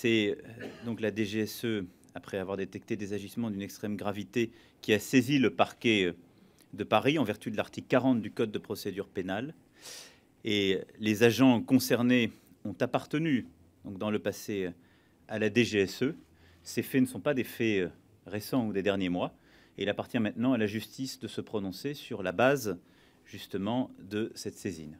c'est euh, donc la DGSE, après avoir détecté des agissements d'une extrême gravité, qui a saisi le parquet euh, de Paris en vertu de l'article 40 du Code de procédure pénale. Et les agents concernés ont appartenu, donc dans le passé, euh, à la DGSE. Ces faits ne sont pas des faits récents ou des derniers mois. Et il appartient maintenant à la justice de se prononcer sur la base, justement, de cette saisine.